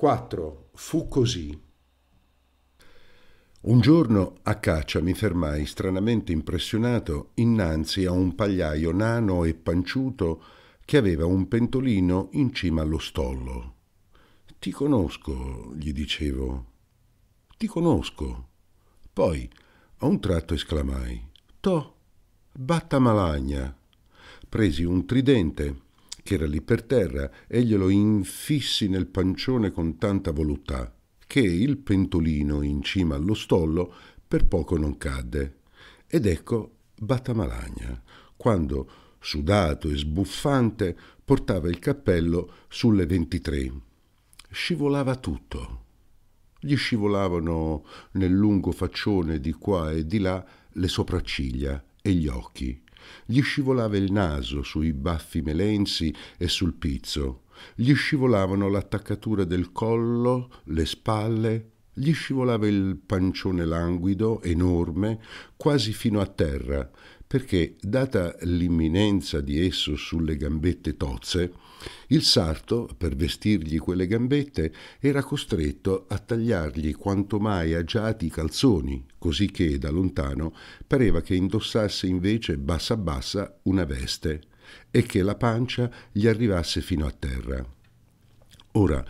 4. Fu così. Un giorno a caccia mi fermai stranamente impressionato innanzi a un pagliaio nano e panciuto che aveva un pentolino in cima allo stollo. Ti conosco, gli dicevo. Ti conosco. Poi a un tratto esclamai: To, batta malagna. Presi un tridente che era lì per terra, e glielo infissi nel pancione con tanta voluttà, che il pentolino in cima allo stollo per poco non cadde. Ed ecco Batamalagna, quando, sudato e sbuffante, portava il cappello sulle 23. Scivolava tutto. Gli scivolavano nel lungo faccione di qua e di là le sopracciglia e gli occhi gli scivolava il naso sui baffi melensi e sul pizzo. Gli scivolavano l'attaccatura del collo, le spalle. Gli scivolava il pancione languido, enorme, quasi fino a terra, perché, data l'imminenza di esso sulle gambette tozze, il sarto, per vestirgli quelle gambette, era costretto a tagliargli quanto mai agiati i calzoni, così che da lontano pareva che indossasse invece bassa bassa una veste e che la pancia gli arrivasse fino a terra. Ora,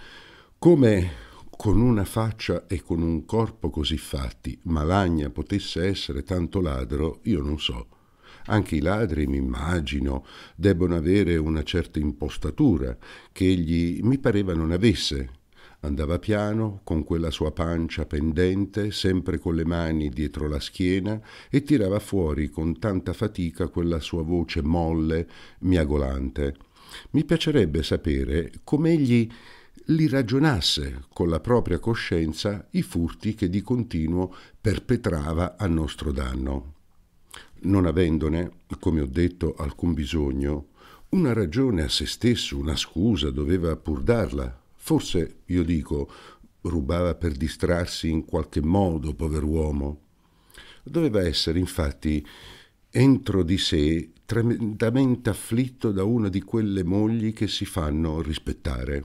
come con una faccia e con un corpo così fatti Malagna potesse essere tanto ladro, io non so. Anche i ladri, mi immagino, debbono avere una certa impostatura che egli mi pareva non avesse. Andava piano, con quella sua pancia pendente, sempre con le mani dietro la schiena, e tirava fuori con tanta fatica quella sua voce molle, miagolante. Mi piacerebbe sapere come egli li ragionasse con la propria coscienza i furti che di continuo perpetrava a nostro danno non avendone, come ho detto, alcun bisogno, una ragione a se stesso, una scusa, doveva pur darla. Forse, io dico, rubava per distrarsi in qualche modo, pover'uomo. Doveva essere, infatti, entro di sé tremendamente afflitto da una di quelle mogli che si fanno rispettare.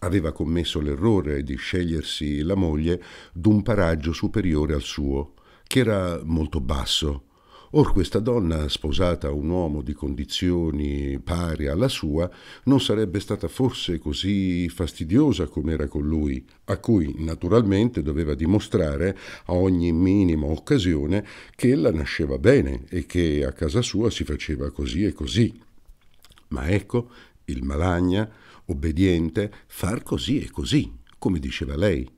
Aveva commesso l'errore di scegliersi la moglie d'un paraggio superiore al suo, che era molto basso, Or questa donna, sposata a un uomo di condizioni pari alla sua, non sarebbe stata forse così fastidiosa come era con lui, a cui naturalmente doveva dimostrare a ogni minima occasione che ella nasceva bene e che a casa sua si faceva così e così. Ma ecco, il Malagna, obbediente, far così e così, come diceva lei,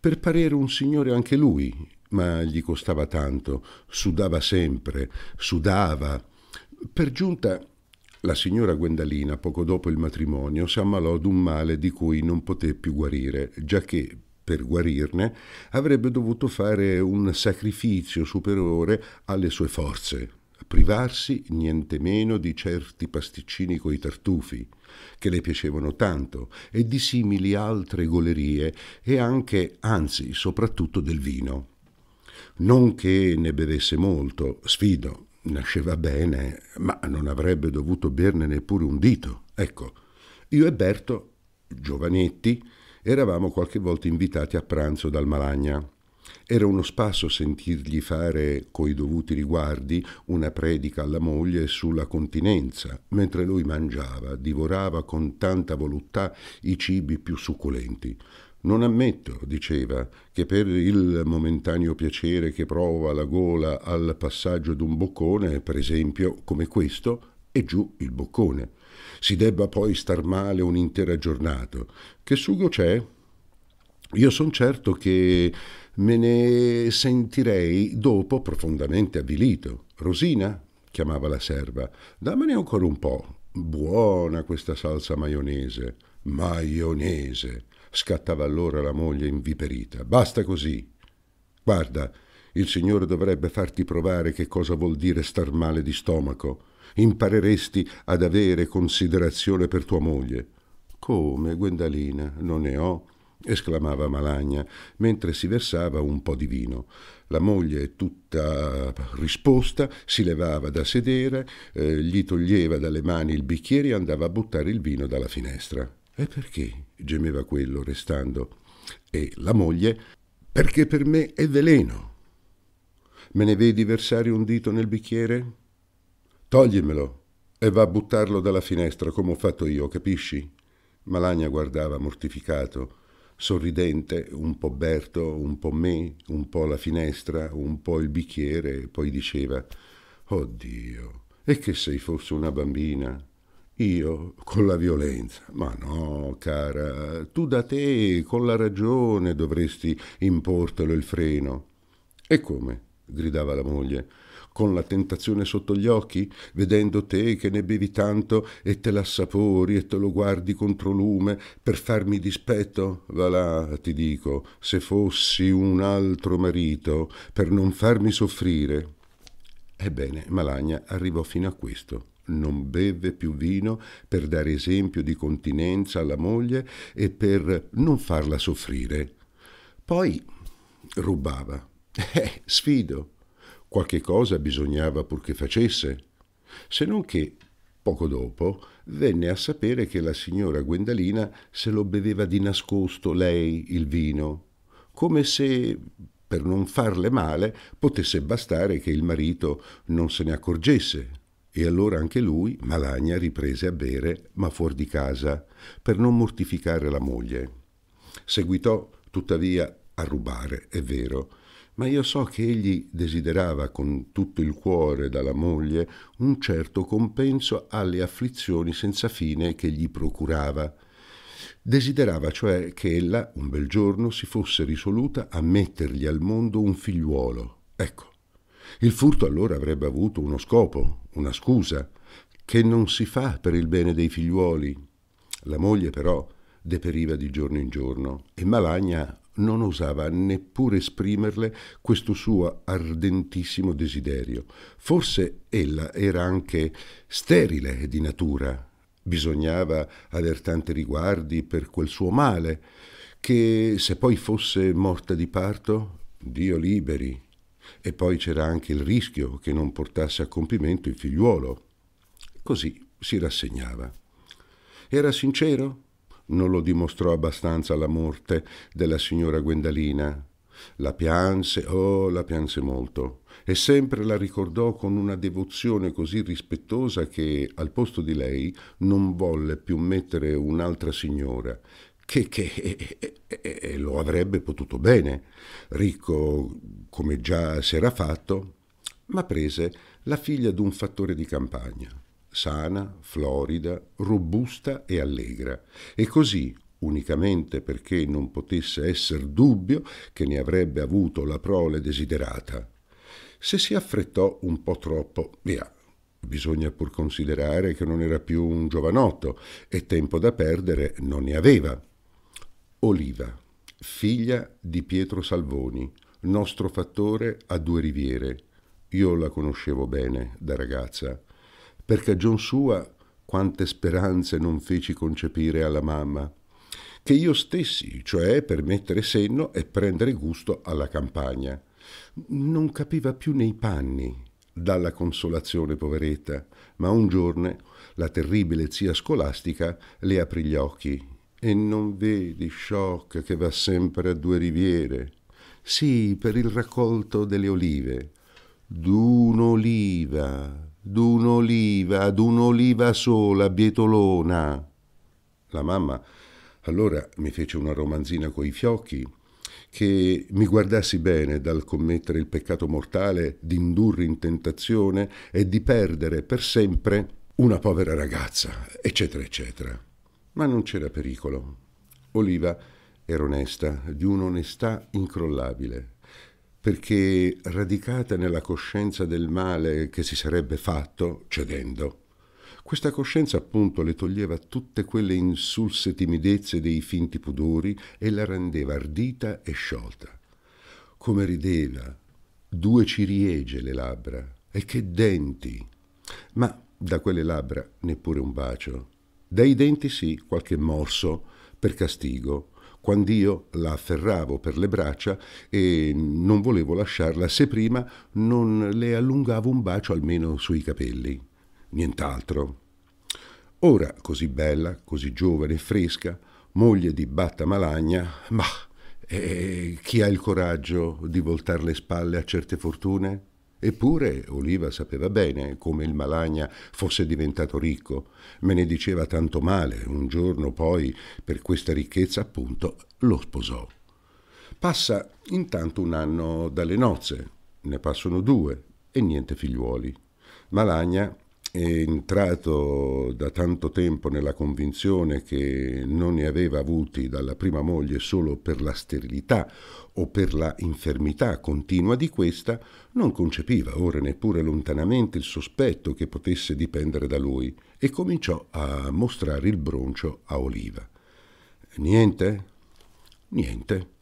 per parere un signore anche lui, ma gli costava tanto, sudava sempre, sudava. Per giunta la signora Gwendalina, poco dopo il matrimonio, si s'ammalò d'un male di cui non poté più guarire, giacché per guarirne avrebbe dovuto fare un sacrificio superiore alle sue forze, privarsi niente meno di certi pasticcini coi tartufi, che le piacevano tanto, e di simili altre golerie, e anche, anzi, soprattutto del vino. Non che ne bevesse molto, sfido, nasceva bene, ma non avrebbe dovuto berne neppure un dito. Ecco, io e Berto, giovanetti, eravamo qualche volta invitati a pranzo dal Malagna. Era uno spasso sentirgli fare, coi dovuti riguardi, una predica alla moglie sulla continenza, mentre lui mangiava, divorava con tanta voluttà i cibi più succulenti. Non ammetto, diceva, che per il momentaneo piacere che prova la gola al passaggio d'un boccone, per esempio, come questo, e giù il boccone. Si debba poi star male un'intera giornata. Che sugo c'è? Io son certo che me ne sentirei dopo profondamente avvilito. Rosina, chiamava la serva, dammene ancora un po'. Buona questa salsa maionese. Maionese scattava allora la moglie inviperita. Basta così. Guarda, il Signore dovrebbe farti provare che cosa vuol dire star male di stomaco. Impareresti ad avere considerazione per tua moglie. Come, Gwendalina, non ne ho? esclamava Malagna, mentre si versava un po' di vino. La moglie, tutta risposta, si levava da sedere, eh, gli toglieva dalle mani il bicchiere e andava a buttare il vino dalla finestra. E perché? gemeva quello, restando. E la moglie, perché per me è veleno. Me ne vedi versare un dito nel bicchiere? Toglimelo e va a buttarlo dalla finestra come ho fatto io, capisci? Malagna guardava mortificato, sorridente, un po' Berto, un po' me, un po' la finestra, un po' il bicchiere, e poi diceva: Oddio, e che sei forse una bambina? Io con la violenza. Ma no, cara, tu da te, con la ragione, dovresti importelo il freno. E come? gridava la moglie, con la tentazione sotto gli occhi, vedendo te che ne bevi tanto e te l'assapori e te lo guardi contro lume per farmi dispetto? Va là, ti dico, se fossi un altro marito, per non farmi soffrire. Ebbene, Malagna arrivò fino a questo non beve più vino per dare esempio di continenza alla moglie e per non farla soffrire. Poi rubava. Eh, sfido. Qualche cosa bisognava purché facesse. Se non che, poco dopo, venne a sapere che la signora Gwendalina se lo beveva di nascosto lei il vino, come se per non farle male potesse bastare che il marito non se ne accorgesse. E allora anche lui, Malagna, riprese a bere, ma fuori di casa, per non mortificare la moglie. Seguitò, tuttavia, a rubare, è vero, ma io so che egli desiderava con tutto il cuore dalla moglie un certo compenso alle afflizioni senza fine che gli procurava. Desiderava cioè che ella, un bel giorno, si fosse risoluta a mettergli al mondo un figliuolo. Ecco. Il furto allora avrebbe avuto uno scopo, una scusa, che non si fa per il bene dei figliuoli. La moglie però deperiva di giorno in giorno e Malagna non osava neppure esprimerle questo suo ardentissimo desiderio. Forse ella era anche sterile di natura. Bisognava aver tanti riguardi per quel suo male, che se poi fosse morta di parto, Dio liberi, e poi c'era anche il rischio che non portasse a compimento il figliuolo. Così si rassegnava. Era sincero? Non lo dimostrò abbastanza la morte della signora Gwendalina. La pianse, oh, la pianse molto, e sempre la ricordò con una devozione così rispettosa che, al posto di lei, non volle più mettere un'altra signora, che, che e, eh, e eh, eh, lo avrebbe potuto bene, ricco come già si era fatto, ma prese la figlia d'un fattore di campagna, sana, florida, robusta e allegra, e così, unicamente perché non potesse esser dubbio che ne avrebbe avuto la prole desiderata. Se si affrettò un po' troppo, via, bisogna pur considerare che non era più un giovanotto e tempo da perdere non ne aveva. Oliva, figlia di Pietro Salvoni, nostro fattore a due riviere. Io la conoscevo bene da ragazza. Per cagion sua quante speranze non feci concepire alla mamma, che io stessi, cioè per mettere senno e prendere gusto alla campagna. Non capiva più nei panni dalla consolazione poveretta, ma un giorno la terribile zia scolastica le aprì gli occhi e non vedi, sciocca, che va sempre a due riviere? Sì, per il raccolto delle olive. D'un'oliva, d'un'oliva, d'un'oliva sola, bietolona. La mamma allora mi fece una romanzina coi fiocchi che mi guardassi bene dal commettere il peccato mortale di indurre in tentazione e di perdere per sempre una povera ragazza, eccetera, eccetera. Ma non c'era pericolo. Oliva era onesta, di un'onestà incrollabile, perché radicata nella coscienza del male che si sarebbe fatto cedendo. Questa coscienza appunto le toglieva tutte quelle insulse timidezze dei finti pudori e la rendeva ardita e sciolta. Come rideva, due ciliegie le labbra, e che denti! Ma da quelle labbra neppure un bacio, dai denti sì, qualche morso, per castigo, quando io la afferravo per le braccia e non volevo lasciarla se prima non le allungavo un bacio almeno sui capelli. Nient'altro. Ora, così bella, così giovane e fresca, moglie di Batta Malagna, ma eh, chi ha il coraggio di voltare le spalle a certe fortune? Eppure Oliva sapeva bene come il Malagna fosse diventato ricco, me ne diceva tanto male, un giorno poi per questa ricchezza appunto lo sposò. Passa intanto un anno dalle nozze, ne passano due e niente figliuoli. Malagna è entrato da tanto tempo nella convinzione che non ne aveva avuti dalla prima moglie solo per la sterilità o per la infermità continua di questa, non concepiva ora neppure lontanamente il sospetto che potesse dipendere da lui e cominciò a mostrare il broncio a Oliva. Niente? Niente.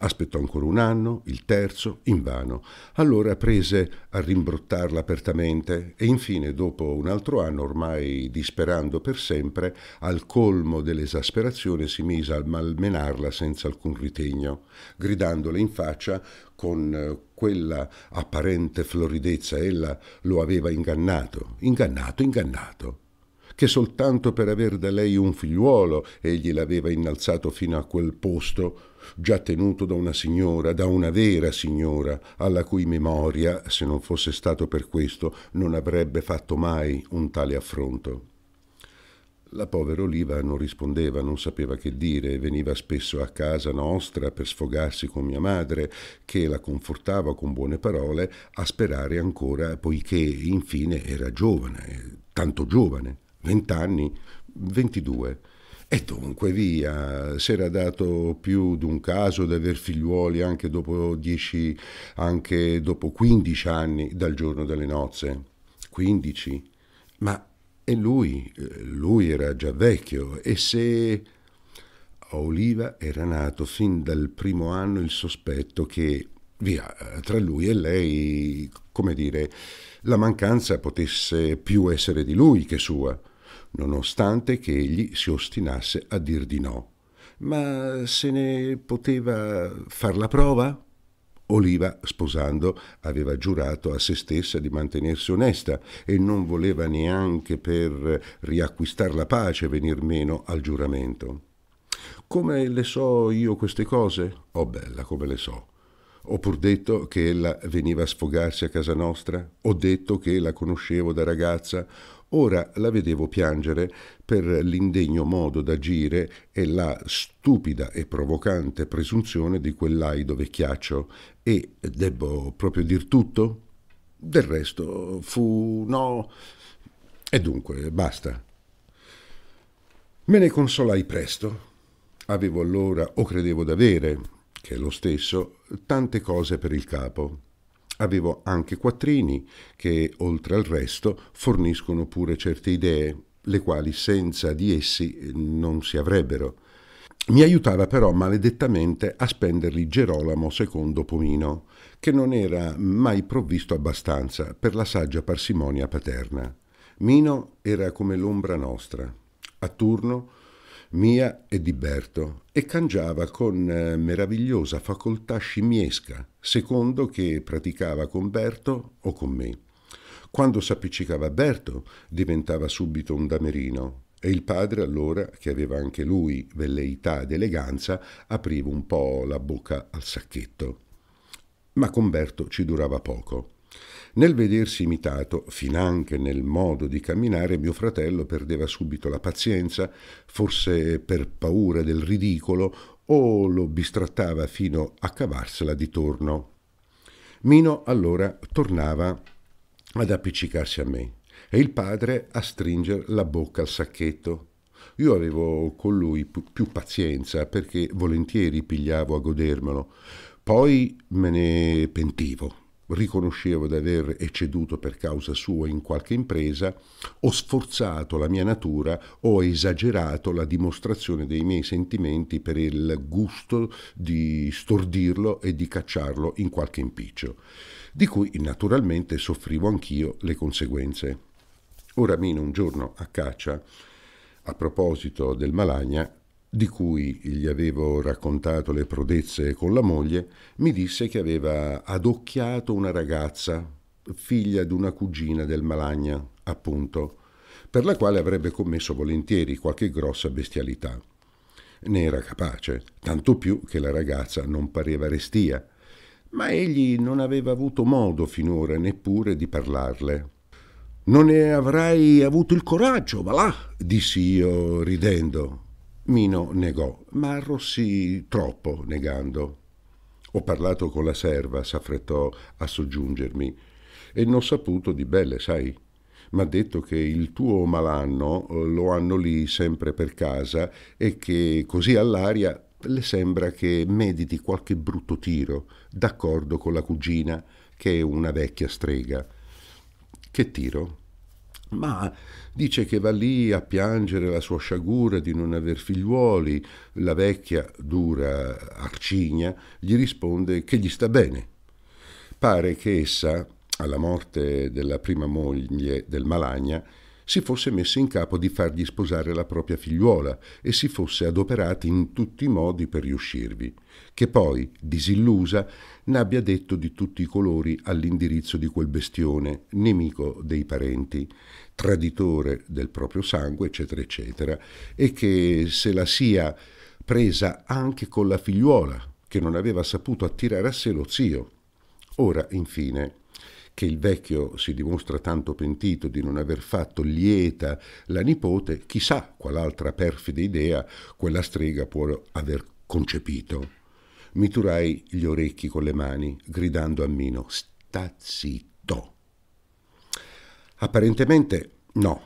Aspettò ancora un anno, il terzo, invano. Allora prese a rimbrottarla apertamente e infine, dopo un altro anno, ormai disperando per sempre, al colmo dell'esasperazione si mise a malmenarla senza alcun ritegno, gridandole in faccia con eh, quella apparente floridezza ella lo aveva ingannato, ingannato, ingannato che soltanto per aver da lei un figliuolo egli l'aveva innalzato fino a quel posto già tenuto da una signora, da una vera signora, alla cui memoria, se non fosse stato per questo, non avrebbe fatto mai un tale affronto. La povera Oliva non rispondeva, non sapeva che dire, veniva spesso a casa nostra per sfogarsi con mia madre, che la confortava con buone parole, a sperare ancora, poiché infine era giovane, tanto giovane, vent'anni, ventidue e dunque via, si era dato più di un caso di aver figliuoli anche dopo, dieci, anche dopo quindici anni dal giorno delle nozze. Quindici? Ma e lui, lui era già vecchio e se a Oliva era nato fin dal primo anno il sospetto che via tra lui e lei, come dire, la mancanza potesse più essere di lui che sua nonostante che egli si ostinasse a dir di no. Ma se ne poteva far la prova? Oliva, sposando, aveva giurato a se stessa di mantenersi onesta e non voleva neanche per riacquistar la pace venir meno al giuramento. Come le so io queste cose? Oh bella, come le so. Ho pur detto che ella veniva a sfogarsi a casa nostra, ho detto che la conoscevo da ragazza, Ora la vedevo piangere per l'indegno modo d'agire e la stupida e provocante presunzione di quell'aido vecchiaccio. E debbo proprio dir tutto? Del resto fu no. E dunque, basta. Me ne consolai presto. Avevo allora, o credevo d'avere, che è lo stesso, tante cose per il capo. Avevo anche quattrini che, oltre al resto, forniscono pure certe idee, le quali senza di essi eh, non si avrebbero. Mi aiutava però maledettamente a spenderli Gerolamo II Pomino, che non era mai provvisto abbastanza per la saggia parsimonia paterna. Mino era come l'ombra nostra. A turno mia e di Berto, e cangiava con eh, meravigliosa facoltà scimmiesca, secondo che praticava con Berto o con me. Quando s'appiccicava Berto diventava subito un damerino, e il padre allora, che aveva anche lui velleità ed eleganza, apriva un po' la bocca al sacchetto. Ma con Berto ci durava poco. Nel vedersi imitato, finanche nel modo di camminare, mio fratello perdeva subito la pazienza, forse per paura del ridicolo, o lo bistrattava fino a cavarsela di torno. Mino allora tornava ad appiccicarsi a me e il padre a stringere la bocca al sacchetto. Io avevo con lui più pazienza perché volentieri pigliavo a godermelo. Poi me ne pentivo riconoscevo di aver ecceduto per causa sua in qualche impresa, ho sforzato la mia natura, ho esagerato la dimostrazione dei miei sentimenti per il gusto di stordirlo e di cacciarlo in qualche impiccio, di cui naturalmente soffrivo anch'io le conseguenze. Ora Mino un giorno a caccia, a proposito del Malagna, di cui gli avevo raccontato le prodezze con la moglie, mi disse che aveva adocchiato una ragazza, figlia di una cugina del Malagna, appunto, per la quale avrebbe commesso volentieri qualche grossa bestialità. Ne era capace, tanto più che la ragazza non pareva restia, ma egli non aveva avuto modo finora neppure di parlarle. Non ne avrai avuto il coraggio, va là, dissi io ridendo, Mino negò, ma arrossì troppo negando. Ho parlato con la serva, s'affrettò a soggiungermi, e non saputo di belle, sai. ha detto che il tuo malanno eh, lo hanno lì sempre per casa e che così all'aria le sembra che mediti qualche brutto tiro, d'accordo con la cugina, che è una vecchia strega. Che tiro? ma dice che va lì a piangere la sua sciagura di non aver figliuoli, la vecchia, dura, arcigna, gli risponde che gli sta bene. Pare che essa, alla morte della prima moglie del Malagna, si fosse messa in capo di fargli sposare la propria figliuola e si fosse adoperata in tutti i modi per riuscirvi, che poi, disillusa, ne abbia detto di tutti i colori all'indirizzo di quel bestione, nemico dei parenti, traditore del proprio sangue, eccetera, eccetera, e che se la sia presa anche con la figliuola, che non aveva saputo attirare a sé lo zio. Ora, infine, che il vecchio si dimostra tanto pentito di non aver fatto lieta la nipote, chissà qual'altra perfida idea quella strega può aver concepito. Mi turai gli orecchi con le mani, gridando a Mino, sta zitto. Apparentemente no,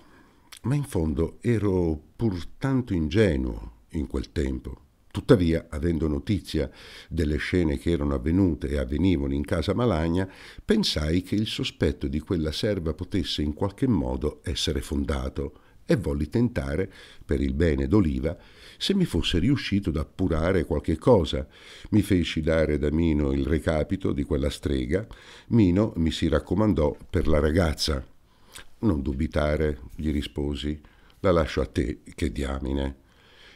ma in fondo ero pur tanto ingenuo in quel tempo. Tuttavia, avendo notizia delle scene che erano avvenute e avvenivano in casa Malagna, pensai che il sospetto di quella serva potesse in qualche modo essere fondato e volli tentare, per il bene d'Oliva, se mi fosse riuscito ad appurare qualche cosa. Mi feci dare da Mino il recapito di quella strega. Mino mi si raccomandò per la ragazza. Non dubitare, gli risposi, la lascio a te, che diamine.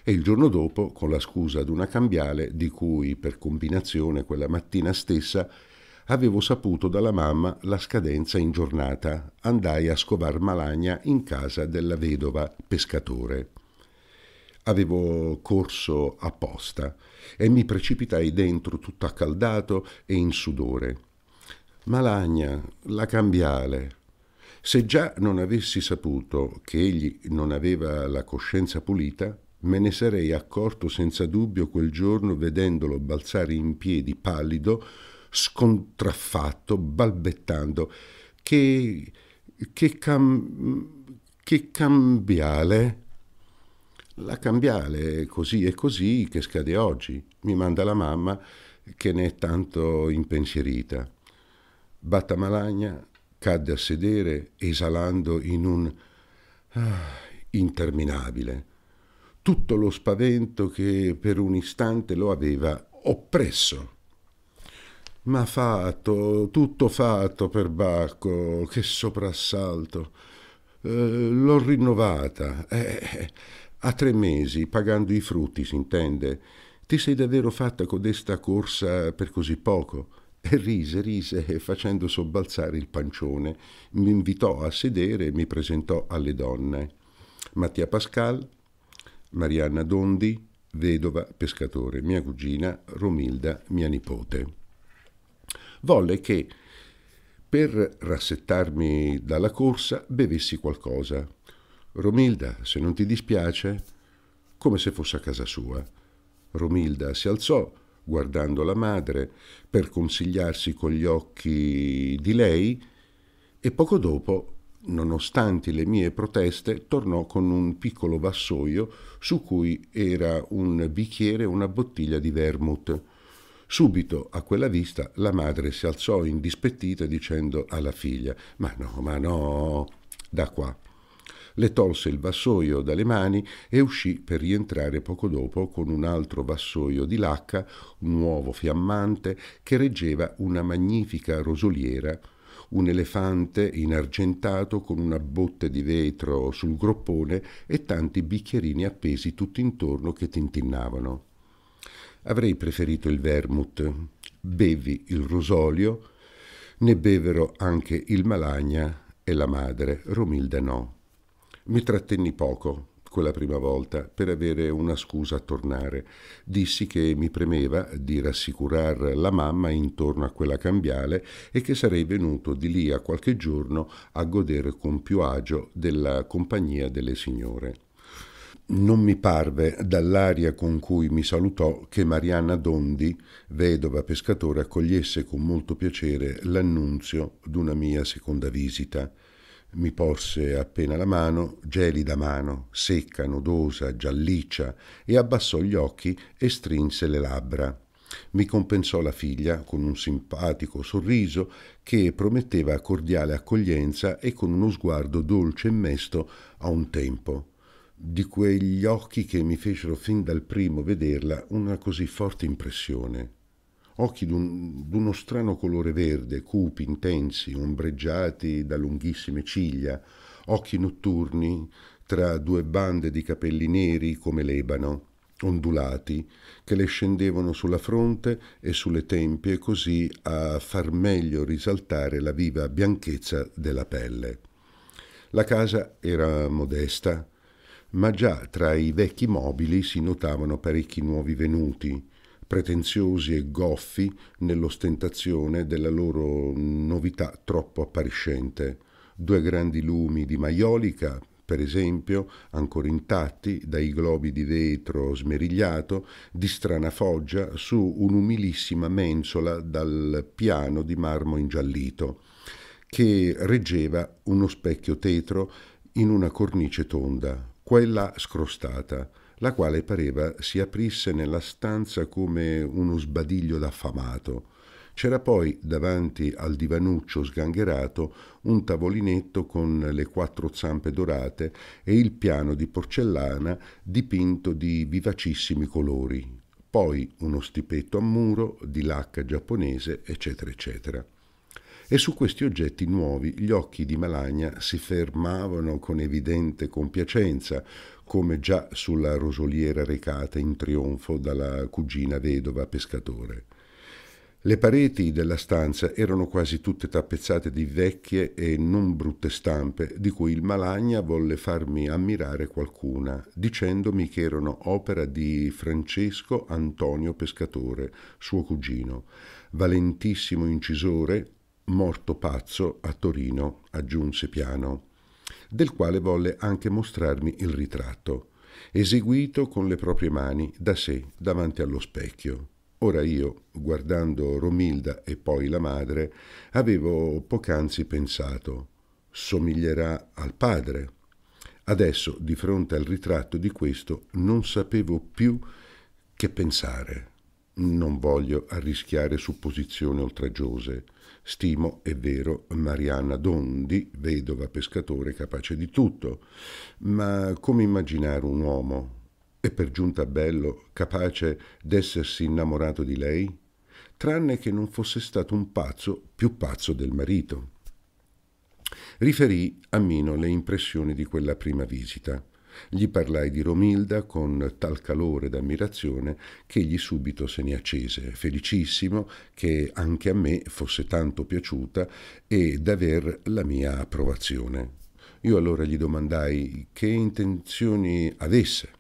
E il giorno dopo, con la scusa d'una cambiale, di cui per combinazione quella mattina stessa avevo saputo dalla mamma la scadenza in giornata. Andai a scovar Malagna in casa della vedova pescatore. Avevo corso apposta e mi precipitai dentro tutto accaldato e in sudore. Malagna, la cambiale. Se già non avessi saputo che egli non aveva la coscienza pulita, me ne sarei accorto senza dubbio quel giorno vedendolo balzare in piedi pallido scontraffatto, balbettando. Che, che, cam, che cambiale? La cambiale è così e così che scade oggi, mi manda la mamma che ne è tanto impensierita. Batta Malagna cadde a sedere esalando in un ah, interminabile tutto lo spavento che per un istante lo aveva oppresso. Ma fatto, tutto fatto per Bacco, che soprassalto. Eh, l'ho rinnovata. Eh, a tre mesi, pagando i frutti, si intende. Ti sei davvero fatta codesta corsa per così poco? E rise, rise, facendo sobbalzare il pancione. Mi invitò a sedere e mi presentò alle donne. Mattia Pascal, Marianna Dondi, vedova pescatore, mia cugina, Romilda, mia nipote volle che, per rassettarmi dalla corsa, bevessi qualcosa. Romilda, se non ti dispiace, come se fosse a casa sua. Romilda si alzò, guardando la madre, per consigliarsi con gli occhi di lei, e poco dopo, nonostante le mie proteste, tornò con un piccolo vassoio su cui era un bicchiere e una bottiglia di vermouth. Subito a quella vista la madre si alzò indispettita dicendo alla figlia Ma no, ma no, da qua. Le tolse il vassoio dalle mani e uscì per rientrare poco dopo con un altro vassoio di lacca, nuovo fiammante, che reggeva una magnifica rosoliera un elefante inargentato con una botte di vetro sul groppone e tanti bicchierini appesi tutt'intorno che tintinnavano. Avrei preferito il vermouth. Bevi il rosolio, ne bevero anche il Malagna e la madre, Romilda no. Mi trattenni poco quella prima volta per avere una scusa a tornare. Dissi che mi premeva di rassicurare la mamma intorno a quella cambiale e che sarei venuto di lì a qualche giorno a godere con più agio della compagnia delle signore. Non mi parve, dall'aria con cui mi salutò, che Marianna Dondi, vedova pescatore, accogliesse con molto piacere l'annunzio d'una mia seconda visita. Mi porse appena la mano, gelida mano, secca, nodosa, gialliccia, e abbassò gli occhi e strinse le labbra. Mi compensò la figlia con un simpatico sorriso che prometteva cordiale accoglienza e con uno sguardo dolce e mesto a un tempo di quegli occhi che mi fecero fin dal primo vederla una così forte impressione. Occhi d'un, d'uno strano colore verde, cupi, intensi, ombreggiati da lunghissime ciglia, occhi notturni tra due bande di capelli neri come l'ebano, ondulati, che le scendevano sulla fronte e sulle tempie così a far meglio risaltare la viva bianchezza della pelle. La casa era modesta, ma già tra i vecchi mobili si notavano parecchi nuovi venuti, pretenziosi e goffi nell'ostentazione della loro novità troppo appariscente. Due grandi lumi di maiolica, per esempio, ancora intatti dai globi di vetro smerigliato, di strana foggia su un'umilissima mensola dal piano di marmo ingiallito, che reggeva uno specchio tetro in una cornice tonda, quella scrostata, la quale pareva si aprisse nella stanza come uno sbadiglio d'affamato. C'era poi davanti al divanuccio sgangherato un tavolinetto con le quattro zampe dorate e il piano di porcellana dipinto di vivacissimi colori, poi uno stipetto a muro di lacca giapponese, eccetera, eccetera e su questi oggetti nuovi gli occhi di Malagna si fermavano con evidente compiacenza, come già sulla rosoliera recata in trionfo dalla cugina vedova pescatore. Le pareti della stanza erano quasi tutte tappezzate di vecchie e non brutte stampe, di cui il Malagna volle farmi ammirare qualcuna, dicendomi che erano opera di Francesco Antonio Pescatore, suo cugino, valentissimo incisore, morto pazzo a Torino, aggiunse piano, del quale volle anche mostrarmi il ritratto, eseguito con le proprie mani da sé davanti allo specchio. Ora io, guardando Romilda e poi la madre, avevo poc'anzi pensato somiglierà al padre. Adesso, di fronte al ritratto di questo, non sapevo più che pensare. Non voglio arrischiare supposizioni oltraggiose. Stimo, è vero, Marianna Dondi, vedova pescatore capace di tutto, ma come immaginare un uomo, e per giunta bello, capace d'essersi innamorato di lei? Tranne che non fosse stato un pazzo più pazzo del marito. Riferì a Mino le impressioni di quella prima visita. Gli parlai di Romilda con tal calore d'ammirazione che egli subito se ne accese, felicissimo che anche a me fosse tanto piaciuta e d'aver la mia approvazione. Io allora gli domandai che intenzioni avesse.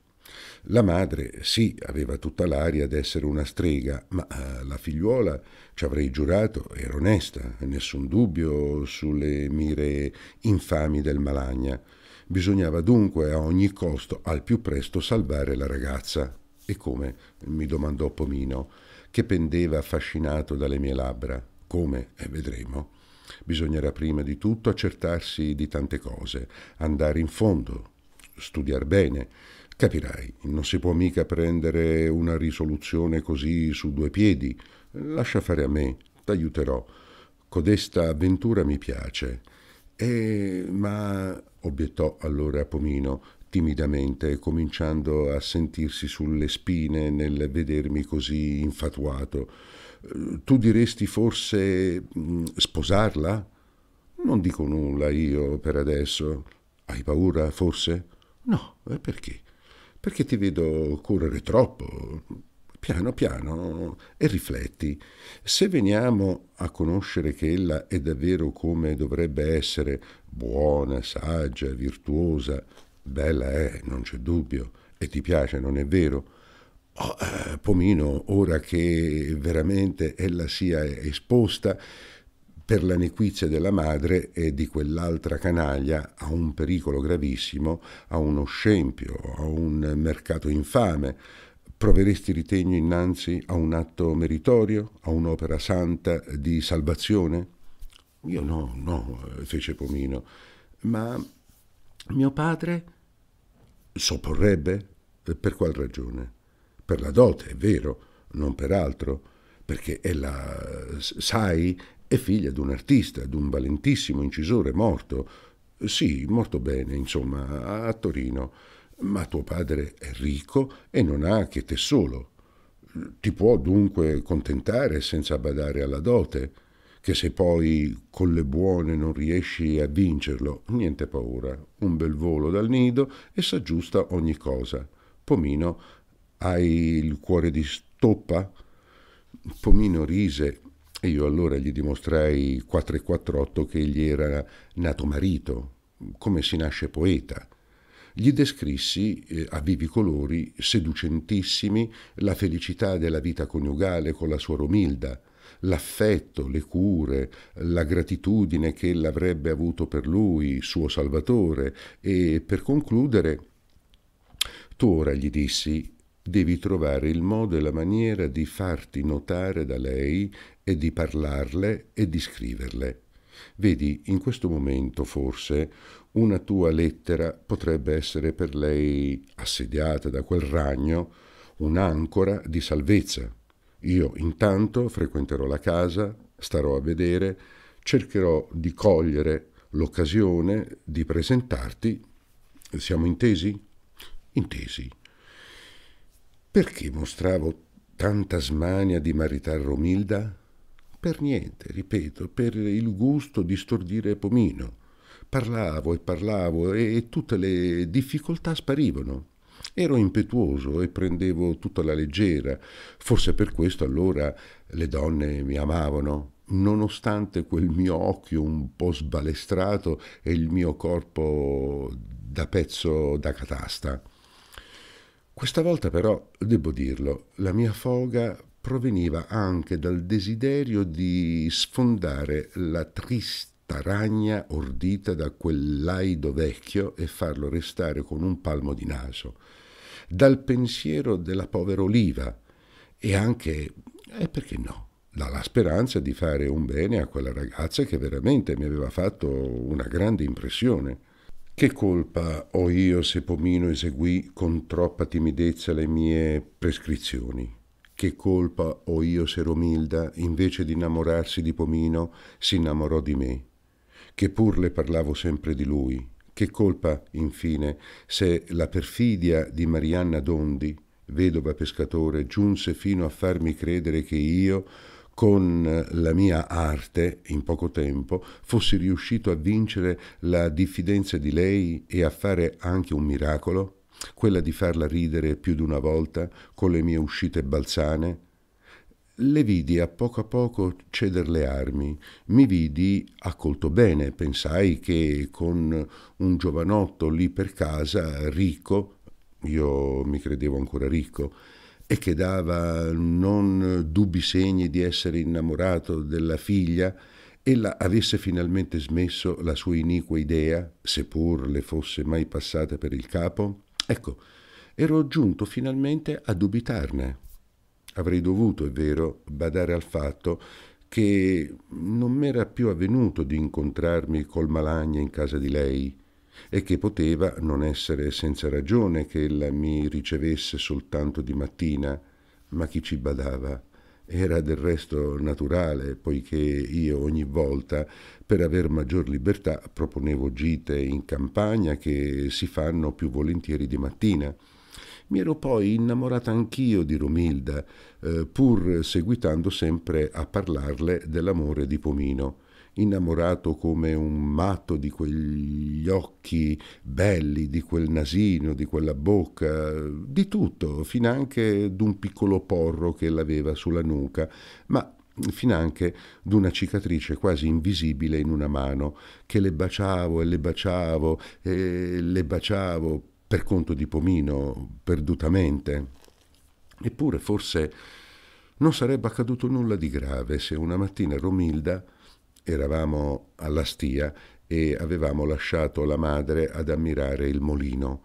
La madre, sì, aveva tutta l'aria d'essere una strega, ma eh, la figliuola, ci avrei giurato, era onesta, nessun dubbio sulle mire infami del Malagna. Bisognava dunque a ogni costo al più presto salvare la ragazza. E come? mi domandò Pomino, che pendeva affascinato dalle mie labbra. Come? Eh, vedremo. Bisognerà prima di tutto accertarsi di tante cose, andare in fondo, studiar bene. Capirai, non si può mica prendere una risoluzione così su due piedi. Lascia fare a me, t'aiuterò. Codesta avventura mi piace e ma obiettò allora Pomino timidamente, cominciando a sentirsi sulle spine nel vedermi così infatuato. Tu diresti forse mm, sposarla? Non dico nulla io per adesso. Hai paura, forse? No, perché? Perché ti vedo correre troppo piano piano e rifletti. Se veniamo a conoscere che ella è davvero come dovrebbe essere, buona, saggia, virtuosa, bella è, non c'è dubbio, e ti piace, non è vero? Oh, eh, Pomino, ora che veramente ella sia esposta, per la nequizia della madre e di quell'altra canaglia a un pericolo gravissimo, a uno scempio, a un mercato infame, proveresti ritegno innanzi a un atto meritorio, a un'opera santa di salvazione? Io no, no, eh, fece Pomino, ma mio padre sopporrebbe? Eh, per qual ragione? Per la dote, è vero, non per altro, perché ella, eh, sai, è figlia di un artista, di un valentissimo incisore morto, sì, morto bene, insomma, a Torino ma tuo padre è ricco e non ha che te solo. Ti può dunque contentare senza badare alla dote, che se poi con le buone non riesci a vincerlo, niente paura, un bel volo dal nido e s'aggiusta ogni cosa. Pomino, hai il cuore di stoppa? Pomino rise e io allora gli dimostrai 448 che gli era nato marito, come si nasce poeta gli descrissi eh, a vivi colori, seducentissimi, la felicità della vita coniugale con la sua Romilda, l'affetto, le cure, la gratitudine che ella avrebbe avuto per lui, suo Salvatore, e per concludere, tu ora gli dissi, devi trovare il modo e la maniera di farti notare da lei e di parlarle e di scriverle. Vedi, in questo momento forse una tua lettera potrebbe essere per lei, assediata da quel ragno, un'ancora di salvezza. Io intanto frequenterò la casa, starò a vedere, cercherò di cogliere l'occasione di presentarti. Siamo intesi? Intesi. Perché mostravo tanta smania di maritar Romilda? Per niente, ripeto, per il gusto di stordire Pomino Parlavo e parlavo e tutte le difficoltà sparivano. Ero impetuoso e prendevo tutta la leggera. Forse per questo allora le donne mi amavano, nonostante quel mio occhio un po' sbalestrato e il mio corpo da pezzo da catasta. Questa volta però, devo dirlo, la mia foga proveniva anche dal desiderio di sfondare la triste taragna ordita da quel laido vecchio e farlo restare con un palmo di naso, dal pensiero della povera Oliva e anche, e eh, perché no, dalla speranza di fare un bene a quella ragazza che veramente mi aveva fatto una grande impressione. Che colpa ho io se Pomino eseguì con troppa timidezza le mie prescrizioni? Che colpa ho io se Romilda, invece di innamorarsi di Pomino, si innamorò di me? che pur le parlavo sempre di lui. Che colpa, infine, se la perfidia di Marianna Dondi, vedova pescatore, giunse fino a farmi credere che io, con la mia arte, in poco tempo, fossi riuscito a vincere la diffidenza di lei e a fare anche un miracolo? quella di farla ridere più di una volta con le mie uscite balzane, le vidi a poco a poco ceder le armi, mi vidi accolto bene, pensai che con un giovanotto lì per casa, ricco, io mi credevo ancora ricco, e che dava non dubbi segni di essere innamorato della figlia, ella avesse finalmente smesso la sua iniqua idea, seppur le fosse mai passata per il capo, ecco, ero giunto finalmente a dubitarne. Avrei dovuto, è vero, badare al fatto che non m'era più avvenuto di incontrarmi col Malagna in casa di lei e che poteva non essere senza ragione che ella mi ricevesse soltanto di mattina, ma chi ci badava? Era del resto naturale, poiché io ogni volta, per aver maggior libertà, proponevo gite in campagna che si fanno più volentieri di mattina. Mi ero poi innamorata anch'io di Romilda, eh, pur seguitando sempre a parlarle dell'amore di Pomino innamorato come un matto di quegli occhi belli, di quel nasino, di quella bocca, di tutto, finanche d'un piccolo porro che l'aveva sulla nuca, ma finanche d'una cicatrice quasi invisibile in una mano, che le baciavo e le baciavo e le baciavo per conto di Pomino, perdutamente. Eppure forse non sarebbe accaduto nulla di grave se una mattina Romilda, eravamo alla stia e avevamo lasciato la madre ad ammirare il molino.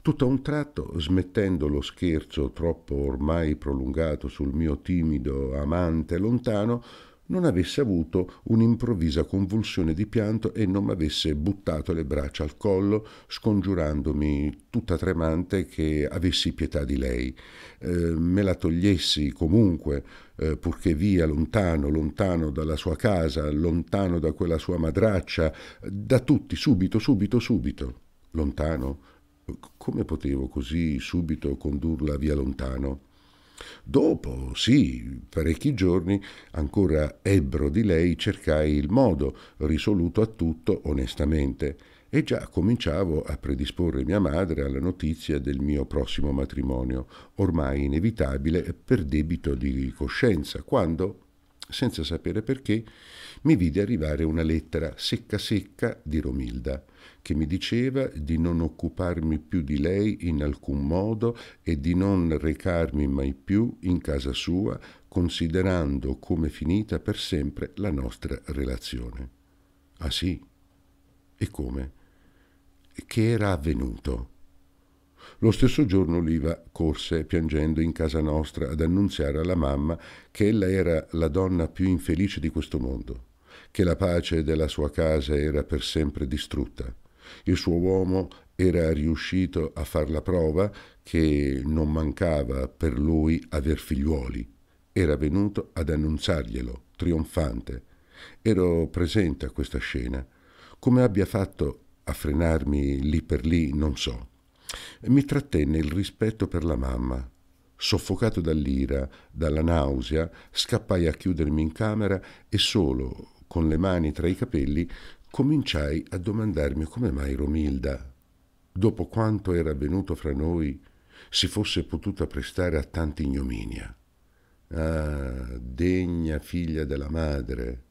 Tutto a un tratto, smettendo lo scherzo troppo ormai prolungato sul mio timido amante lontano, non avesse avuto un'improvvisa convulsione di pianto e non m'avesse buttato le braccia al collo, scongiurandomi tutta tremante che avessi pietà di lei, eh, me la togliessi comunque, eh, purché via, lontano, lontano dalla sua casa, lontano da quella sua madraccia, da tutti, subito, subito, subito. Lontano? Come potevo così subito condurla via lontano? Dopo, sì, parecchi giorni, ancora ebbro di lei, cercai il modo, risoluto a tutto onestamente, e già cominciavo a predisporre mia madre alla notizia del mio prossimo matrimonio, ormai inevitabile per debito di coscienza, quando senza sapere perché, mi vide arrivare una lettera secca secca di Romilda, che mi diceva di non occuparmi più di lei in alcun modo e di non recarmi mai più in casa sua, considerando come finita per sempre la nostra relazione. Ah sì? E come? Che era avvenuto? Lo stesso giorno Liva corse piangendo in casa nostra ad annunziare alla mamma che ella era la donna più infelice di questo mondo, che la pace della sua casa era per sempre distrutta. Il suo uomo era riuscito a far la prova che non mancava per lui aver figliuoli. Era venuto ad annunziarglielo, trionfante. Ero presente a questa scena. Come abbia fatto a frenarmi lì per lì non so. Mi trattenne il rispetto per la mamma. Soffocato dall'ira, dalla nausea, scappai a chiudermi in camera e solo, con le mani tra i capelli, cominciai a domandarmi come mai Romilda, dopo quanto era avvenuto fra noi, si fosse potuta prestare a tanta ignominia. Ah, degna figlia della madre,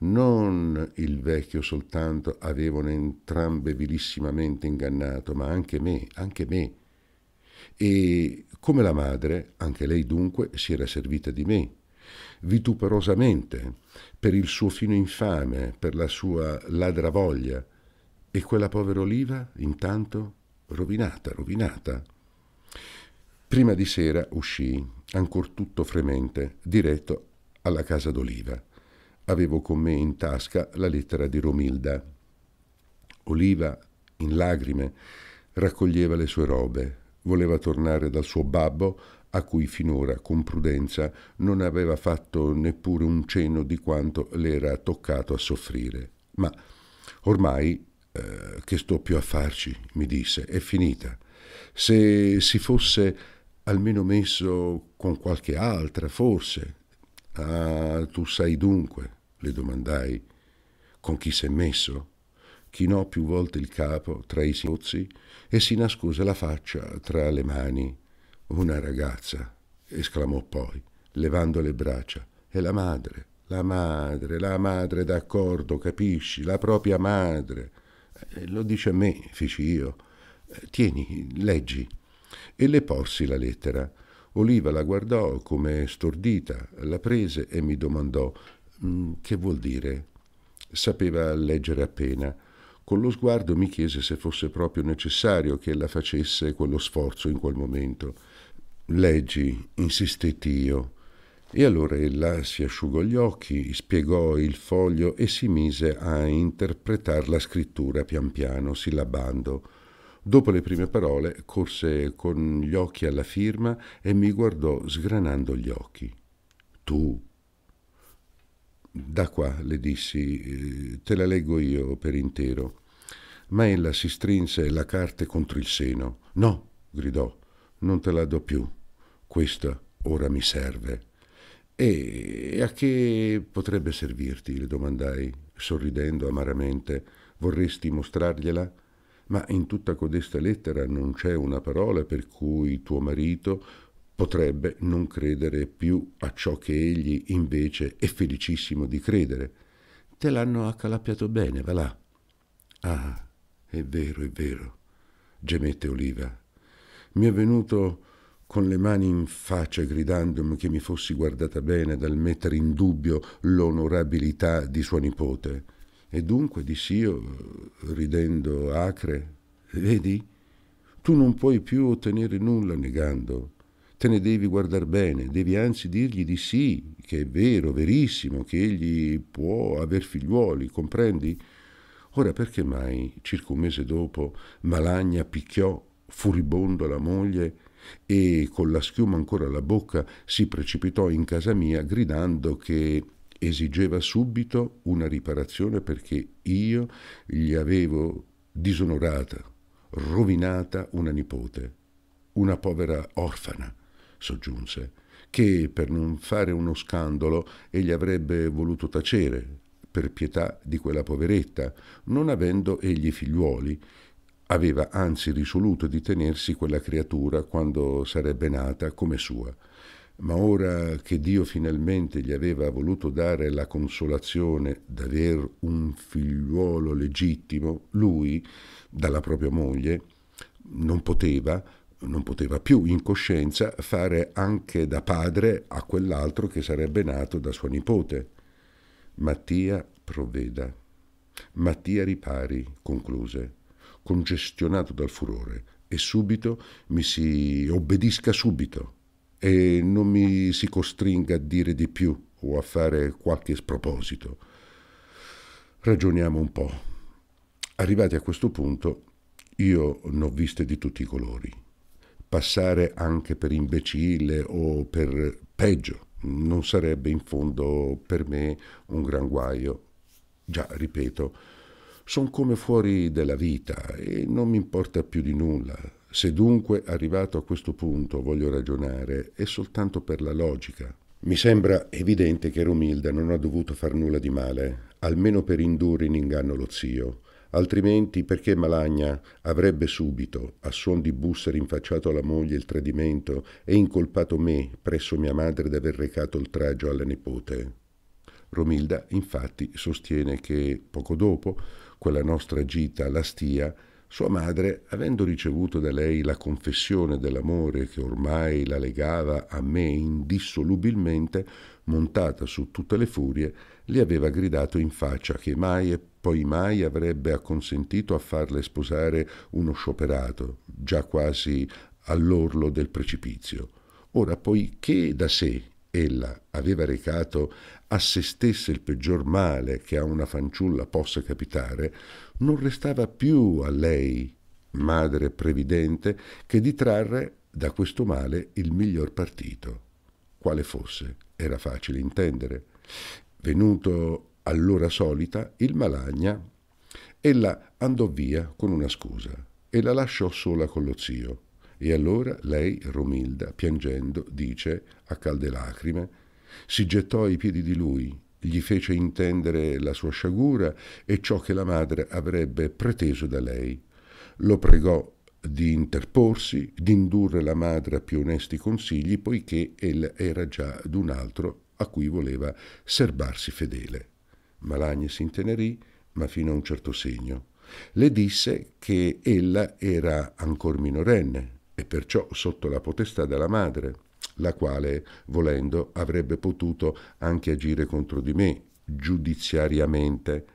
non il vecchio soltanto avevano entrambe vilissimamente ingannato, ma anche me, anche me. E come la madre, anche lei dunque si era servita di me, vituperosamente, per il suo fino infame, per la sua ladra voglia. E quella povera Oliva, intanto, rovinata, rovinata. Prima di sera uscii, ancor tutto fremente, diretto alla casa d'Oliva avevo con me in tasca la lettera di Romilda. Oliva, in lacrime, raccoglieva le sue robe, voleva tornare dal suo babbo a cui finora con prudenza non aveva fatto neppure un cenno di quanto le era toccato a soffrire. Ma ormai eh, che sto più a farci, mi disse, è finita. Se si fosse almeno messo con qualche altra, forse. Ah, tu sai dunque, le domandai. Con chi s'è messo? Chinò più volte il capo tra i singhiozzi e si nascose la faccia tra le mani. Una ragazza, esclamò poi, levando le braccia. È la madre, la madre, la madre d'accordo, capisci? La propria madre. Eh, lo dice a me, feci io. Eh, tieni, leggi. E le porsi la lettera. Oliva la guardò come stordita, la prese e mi domandò Mm, che vuol dire? Sapeva leggere appena. Con lo sguardo mi chiese se fosse proprio necessario che ella facesse quello sforzo in quel momento. Leggi, insistetti io. E allora ella si asciugò gli occhi, spiegò il foglio e si mise a interpretare la scrittura pian piano, sillabando. Dopo le prime parole corse con gli occhi alla firma e mi guardò sgranando gli occhi. Tu, da qua, le dissi, eh, te la leggo io per intero. Ma ella si strinse la carta contro il seno. No, gridò, non te la do più. Questa ora mi serve. E a che potrebbe servirti? le domandai, sorridendo amaramente. Vorresti mostrargliela? Ma in tutta codesta lettera non c'è una parola per cui tuo marito potrebbe non credere più a ciò che egli invece è felicissimo di credere. Te l'hanno accalappiato bene, va là. Ah, è vero, è vero, gemette Oliva. Mi è venuto con le mani in faccia gridandomi che mi fossi guardata bene dal mettere in dubbio l'onorabilità di sua nipote. E dunque dissi io, oh, ridendo acre, vedi, tu non puoi più ottenere nulla negando te ne devi guardar bene, devi anzi dirgli di sì, che è vero, verissimo, che egli può aver figliuoli, comprendi? Ora perché mai, circa un mese dopo, Malagna picchiò furibondo la moglie e con la schiuma ancora alla bocca si precipitò in casa mia gridando che esigeva subito una riparazione perché io gli avevo disonorata, rovinata una nipote, una povera orfana soggiunse, che per non fare uno scandalo egli avrebbe voluto tacere per pietà di quella poveretta, non avendo egli figliuoli, aveva anzi risoluto di tenersi quella creatura quando sarebbe nata come sua. Ma ora che Dio finalmente gli aveva voluto dare la consolazione d'aver un figliuolo legittimo, lui, dalla propria moglie, non poteva, non poteva più in coscienza fare anche da padre a quell'altro che sarebbe nato da suo nipote. Mattia provveda. Mattia ripari, concluse, congestionato dal furore, e subito mi si obbedisca subito e non mi si costringa a dire di più o a fare qualche sproposito. Ragioniamo un po'. Arrivati a questo punto, io n'ho viste di tutti i colori passare anche per imbecille o per peggio. Non sarebbe in fondo per me un gran guaio. Già, ripeto, sono come fuori della vita e non mi importa più di nulla. Se dunque, arrivato a questo punto, voglio ragionare, è soltanto per la logica. Mi sembra evidente che Romilda non ha dovuto far nulla di male, almeno per indurre in inganno lo zio altrimenti perché Malagna avrebbe subito, a suon di bussa, rinfacciato alla moglie il tradimento e incolpato me presso mia madre d'aver recato oltraggio alla nipote? Romilda infatti sostiene che poco dopo quella nostra gita alla stia sua madre, avendo ricevuto da lei la confessione dell'amore che ormai la legava a me indissolubilmente, montata su tutte le furie, le aveva gridato in faccia che mai e poi mai avrebbe acconsentito a farle sposare uno scioperato, già quasi all'orlo del precipizio. Ora, poiché da sé ella aveva recato a se stessa il peggior male che a una fanciulla possa capitare, non restava più a lei, madre previdente, che di trarre da questo male il miglior partito. Quale fosse, era facile intendere. Venuto all'ora solita, il Malagna, ella andò via con una scusa e la lasciò sola con lo zio. E allora lei, Romilda, piangendo, dice, a calde lacrime, si gettò ai piedi di lui, gli fece intendere la sua sciagura e ciò che la madre avrebbe preteso da lei. Lo pregò di interporsi, di indurre la madre a più onesti consigli, poiché ella era già d'un altro a cui voleva serbarsi fedele. Malagne si intenerì, ma fino a un certo segno. Le disse che ella era ancor minorenne e perciò sotto la potestà della madre, la quale, volendo, avrebbe potuto anche agire contro di me giudiziariamente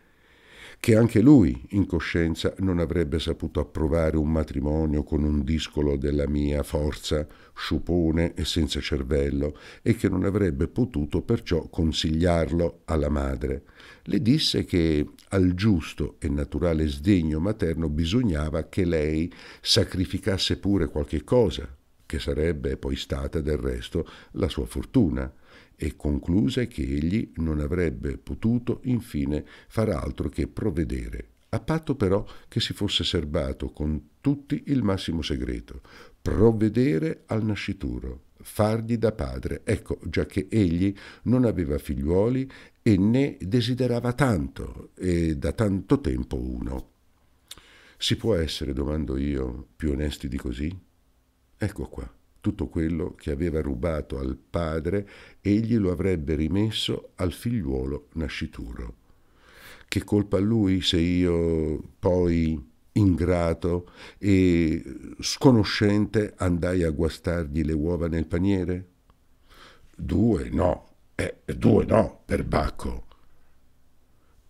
che anche lui, in coscienza, non avrebbe saputo approvare un matrimonio con un discolo della mia forza, sciupone e senza cervello, e che non avrebbe potuto perciò consigliarlo alla madre. Le disse che al giusto e naturale sdegno materno bisognava che lei sacrificasse pure qualche cosa, che sarebbe poi stata del resto la sua fortuna e concluse che egli non avrebbe potuto infine far altro che provvedere, a patto però che si fosse serbato con tutti il massimo segreto, provvedere al nascituro, fargli da padre, ecco, già che egli non aveva figliuoli e ne desiderava tanto, e da tanto tempo uno. Si può essere, domando io, più onesti di così? Ecco qua tutto quello che aveva rubato al padre, egli lo avrebbe rimesso al figliuolo nascituro. Che colpa a lui se io poi ingrato e sconoscente andai a guastargli le uova nel paniere? Due no, eh, due no, perbacco.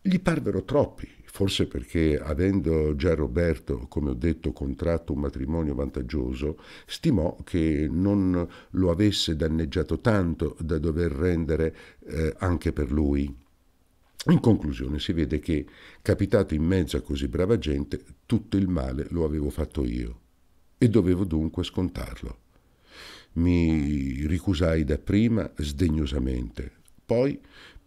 Gli parvero troppi forse perché avendo già Roberto, come ho detto, contratto un matrimonio vantaggioso, stimò che non lo avesse danneggiato tanto da dover rendere eh, anche per lui. In conclusione si vede che, capitato in mezzo a così brava gente, tutto il male lo avevo fatto io e dovevo dunque scontarlo. Mi ricusai dapprima sdegnosamente, poi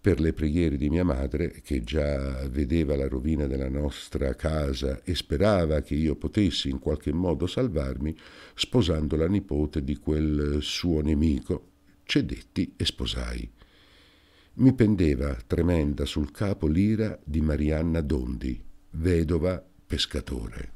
per le preghiere di mia madre, che già vedeva la rovina della nostra casa e sperava che io potessi in qualche modo salvarmi, sposando la nipote di quel suo nemico, cedetti e sposai. Mi pendeva tremenda sul capo l'ira di Marianna Dondi, vedova pescatore.